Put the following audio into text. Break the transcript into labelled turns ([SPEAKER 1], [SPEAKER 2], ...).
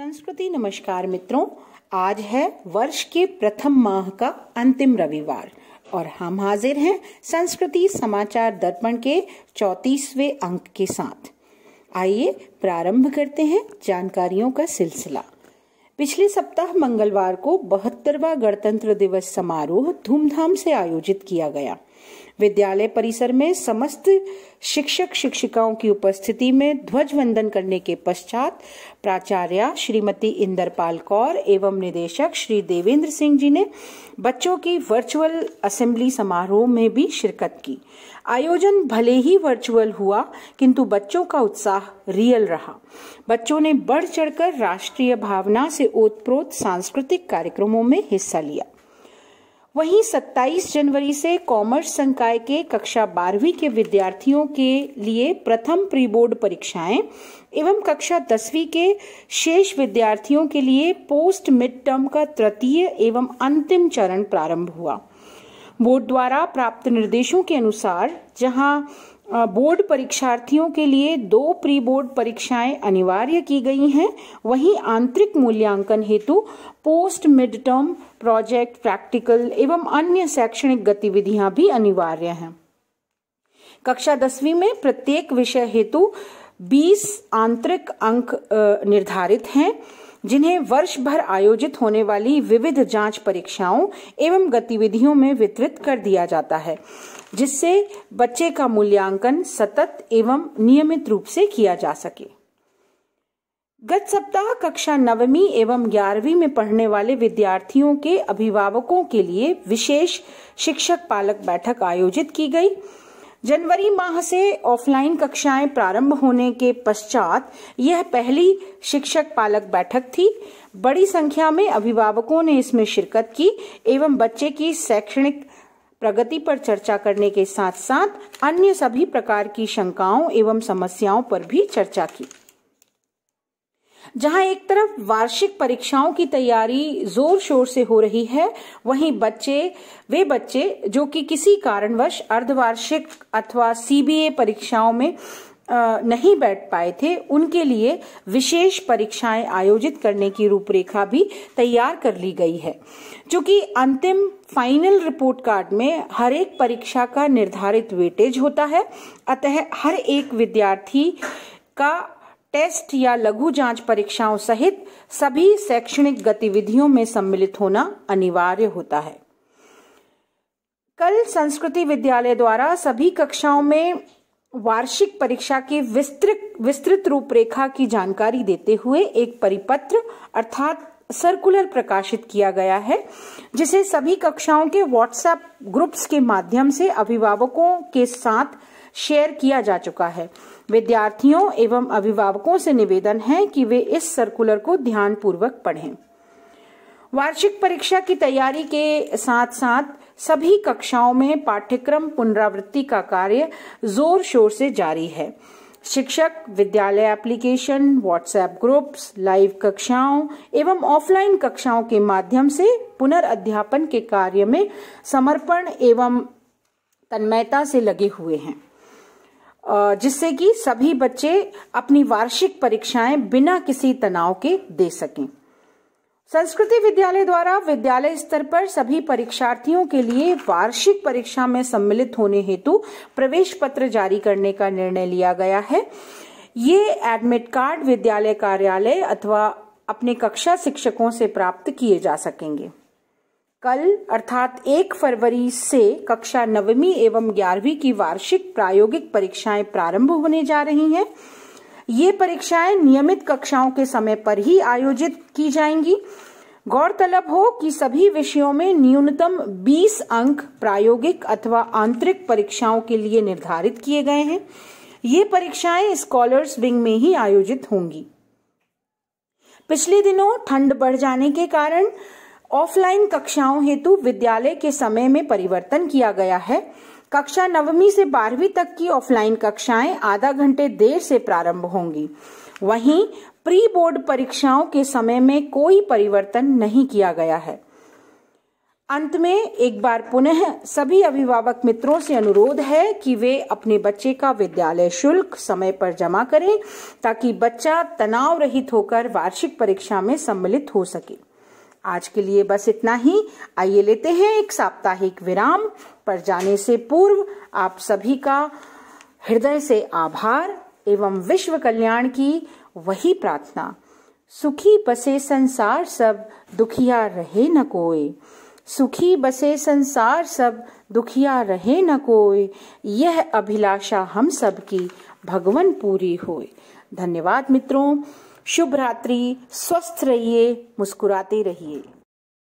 [SPEAKER 1] संस्कृति नमस्कार मित्रों आज है वर्ष के प्रथम माह का अंतिम रविवार और हम हाजिर हैं संस्कृति समाचार दर्पण के चौतीसवे अंक के साथ आइए प्रारंभ करते हैं जानकारियों का सिलसिला पिछले सप्ताह मंगलवार को बहत्तरवा गणतंत्र दिवस समारोह धूमधाम से आयोजित किया गया विद्यालय परिसर में समस्त शिक्षक शिक्षिकाओं की उपस्थिति में ध्वज वंदन करने के पश्चात प्राचार्य श्रीमती इंदरपाल कौर एवं निदेशक श्री देवेंद्र सिंह जी ने बच्चों की वर्चुअल असेंबली समारोह में भी शिरकत की आयोजन भले ही वर्चुअल हुआ किंतु बच्चों का उत्साह रियल रहा बच्चों ने बढ़ चढ़कर राष्ट्रीय भावना से ओतप्रोत सांस्कृतिक कार्यक्रमों में हिस्सा लिया वहीं 27 जनवरी से कॉमर्स संकाय के कक्षा बारहवीं के विद्यार्थियों के लिए प्रथम प्री बोर्ड परीक्षाएं एवं कक्षा दसवीं के शेष विद्यार्थियों के लिए पोस्ट मिड टर्म का तृतीय एवं अंतिम चरण प्रारंभ हुआ बोर्ड द्वारा प्राप्त निर्देशों के अनुसार जहां बोर्ड परीक्षार्थियों के लिए दो प्री बोर्ड परीक्षाएं अनिवार्य की गई हैं वहीं आंतरिक मूल्यांकन हेतु post mid term project practical एवं अन्य शैक्षणिक गतिविधियां भी अनिवार्य हैं कक्षा दसवीं में प्रत्येक विषय हेतु 20 आंतरिक अंक निर्धारित हैं जिन्हें वर्ष भर आयोजित होने वाली विविध जांच परीक्षाओं एवं गतिविधियों में वितरित कर दिया जाता है जिससे बच्चे का मूल्यांकन सतत एवं नियमित रूप से किया जा सके गत सप्ताह कक्षा नवमी एवं ग्यारहवीं में पढ़ने वाले विद्यार्थियों के अभिभावकों के लिए विशेष शिक्षक पालक बैठक आयोजित की गई जनवरी माह से ऑफलाइन कक्षाएं प्रारंभ होने के पश्चात यह पहली शिक्षक पालक बैठक थी बड़ी संख्या में अभिभावकों ने इसमें शिरकत की एवं बच्चे की शैक्षणिक प्रगति पर चर्चा करने के साथ साथ अन्य सभी प्रकार की शंकाओं एवं समस्याओं पर भी चर्चा की जहां एक तरफ वार्षिक परीक्षाओं की तैयारी जोर शोर से हो रही है वहीं बच्चे वे बच्चे जो कि किसी कारणवश अर्धवार्षिक अथवा सीबीए परीक्षाओं में नहीं बैठ पाए थे उनके लिए विशेष परीक्षाएं आयोजित करने की रूपरेखा भी तैयार कर ली गई है चूंकि अंतिम फाइनल रिपोर्ट कार्ड में हर एक परीक्षा का निर्धारित वेटेज होता है अतः हर एक विद्यार्थी का टेस्ट या लघु जांच परीक्षाओं सहित सभी शैक्षणिक गतिविधियों में सम्मिलित होना अनिवार्य होता है कल संस्कृति विद्यालय द्वारा सभी कक्षाओं में वार्षिक परीक्षा की विस्तृत विस्तृत रूपरेखा की जानकारी देते हुए एक परिपत्र अर्थात सर्कुलर प्रकाशित किया गया है जिसे सभी कक्षाओं के व्हाट्सएप ग्रुप्स के माध्यम से अभिभावकों के साथ शेयर किया जा चुका है विद्यार्थियों एवं अभिभावकों से निवेदन है कि वे इस सर्कुलर को ध्यान पूर्वक पढ़ें वार्षिक परीक्षा की तैयारी के साथ साथ सभी कक्षाओं में पाठ्यक्रम पुनरावृत्ति का कार्य जोर शोर से जारी है शिक्षक विद्यालय एप्लीकेशन व्हाट्सएप ग्रुप्स लाइव कक्षाओं एवं ऑफलाइन कक्षाओं के माध्यम से पुनर्ध्यापन के कार्य में समर्पण एवं तन्मयता से लगे हुए हैं जिससे कि सभी बच्चे अपनी वार्षिक परीक्षाएं बिना किसी तनाव के दे सकें संस्कृति विद्यालय द्वारा विद्यालय स्तर पर सभी परीक्षार्थियों के लिए वार्षिक परीक्षा में सम्मिलित होने हेतु प्रवेश पत्र जारी करने का निर्णय लिया गया है ये एडमिट कार्ड विद्यालय कार्यालय अथवा अपने कक्षा शिक्षकों से प्राप्त किए जा सकेंगे कल अर्थात एक फरवरी से कक्षा नवमी एवं ग्यारहवीं की वार्षिक प्रायोगिक परीक्षाएं प्रारंभ होने जा रही हैं ये परीक्षाएं नियमित कक्षाओं के समय पर ही आयोजित की जाएंगी गौरतलब हो कि सभी विषयों में न्यूनतम 20 अंक प्रायोगिक अथवा आंतरिक परीक्षाओं के लिए निर्धारित किए गए हैं ये परीक्षाएं स्कॉलर्स विंग में ही आयोजित होंगी पिछले दिनों ठंड बढ़ जाने के कारण ऑफलाइन कक्षाओं हेतु विद्यालय के समय में परिवर्तन किया गया है कक्षा नवमी से बारहवीं तक की ऑफलाइन कक्षाएं आधा घंटे देर से प्रारंभ होंगी वहीं प्री बोर्ड परीक्षाओं के समय में कोई परिवर्तन नहीं किया गया है अंत में एक बार पुनः सभी अभिभावक मित्रों से अनुरोध है कि वे अपने बच्चे का विद्यालय शुल्क समय पर जमा करें ताकि बच्चा तनाव रहित होकर वार्षिक परीक्षा में सम्मिलित हो सके आज के लिए बस इतना ही आइए लेते हैं एक साप्ताहिक विराम पर जाने से पूर्व आप सभी का हृदय से आभार एवं विश्व कल्याण की वही प्रार्थना सुखी बसे संसार सब दुखिया रहे न कोई सुखी बसे संसार सब दुखिया रहे न कोई यह अभिलाषा हम सब की भगवान पूरी हो धन्यवाद मित्रों शुभ रात्रि स्वस्थ रहिए मुस्कुराते रहिए